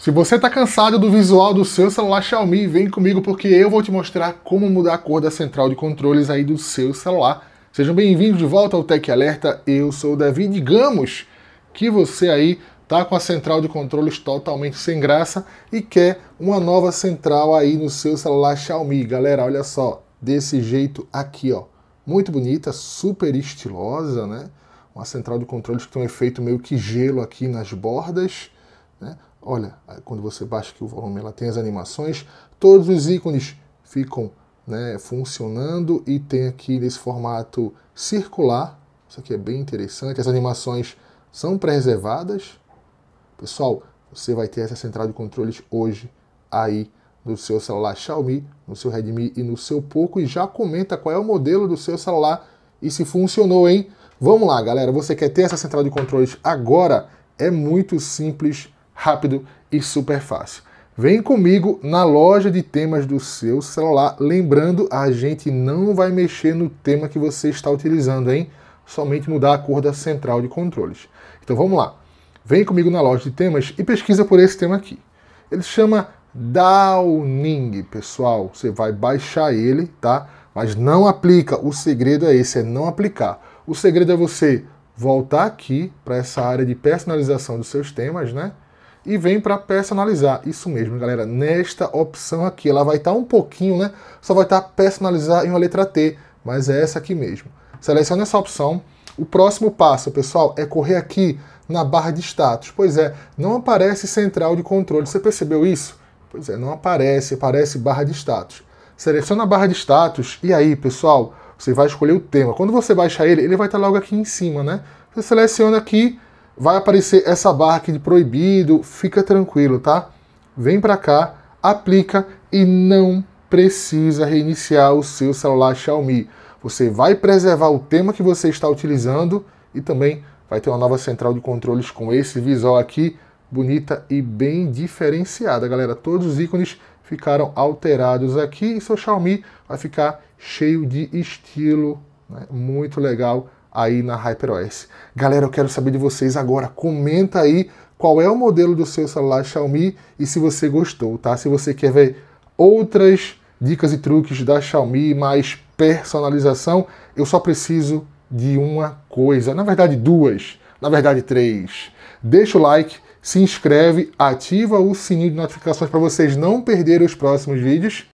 Se você está cansado do visual do seu celular Xiaomi, vem comigo porque eu vou te mostrar como mudar a cor da central de controles aí do seu celular. Sejam bem-vindos de volta ao Tech Alerta, eu sou o David Digamos que você aí tá com a central de controles totalmente sem graça e quer uma nova central aí no seu celular Xiaomi. Galera, olha só, desse jeito aqui, ó. Muito bonita, super estilosa, né? Uma central de controles que tem um efeito meio que gelo aqui nas bordas, né? Olha, quando você baixa aqui o volume, ela tem as animações, todos os ícones ficam né, funcionando e tem aqui nesse formato circular. Isso aqui é bem interessante. As animações são preservadas. Pessoal, você vai ter essa central de controles hoje aí no seu celular Xiaomi, no seu Redmi e no seu Poco e já comenta qual é o modelo do seu celular e se funcionou, hein? Vamos lá, galera. Você quer ter essa central de controles agora? É muito simples rápido e super fácil. Vem comigo na loja de temas do seu celular. Lembrando, a gente não vai mexer no tema que você está utilizando, hein? Somente mudar a cor da central de controles. Então vamos lá. Vem comigo na loja de temas e pesquisa por esse tema aqui. Ele chama Downing, pessoal. Você vai baixar ele, tá? Mas não aplica. O segredo é esse, é não aplicar. O segredo é você voltar aqui para essa área de personalização dos seus temas, né? e vem para personalizar. Isso mesmo, galera. Nesta opção aqui, ela vai estar tá um pouquinho, né? Só vai estar tá personalizar em uma letra T, mas é essa aqui mesmo. Selecione essa opção. O próximo passo, pessoal, é correr aqui na barra de status. Pois é, não aparece central de controle. Você percebeu isso? Pois é, não aparece, aparece barra de status. Seleciona a barra de status e aí, pessoal, você vai escolher o tema. Quando você baixar ele, ele vai estar tá logo aqui em cima, né? Você seleciona aqui vai aparecer essa barra aqui de proibido, fica tranquilo, tá? Vem para cá, aplica e não precisa reiniciar o seu celular Xiaomi. Você vai preservar o tema que você está utilizando e também vai ter uma nova central de controles com esse visual aqui, bonita e bem diferenciada, galera. Todos os ícones ficaram alterados aqui e seu Xiaomi vai ficar cheio de estilo, né? muito legal aí na HyperOS. Galera, eu quero saber de vocês agora. Comenta aí qual é o modelo do seu celular Xiaomi e se você gostou, tá? Se você quer ver outras dicas e truques da Xiaomi, mais personalização, eu só preciso de uma coisa, na verdade duas, na verdade três. Deixa o like, se inscreve, ativa o sininho de notificações para vocês não perderem os próximos vídeos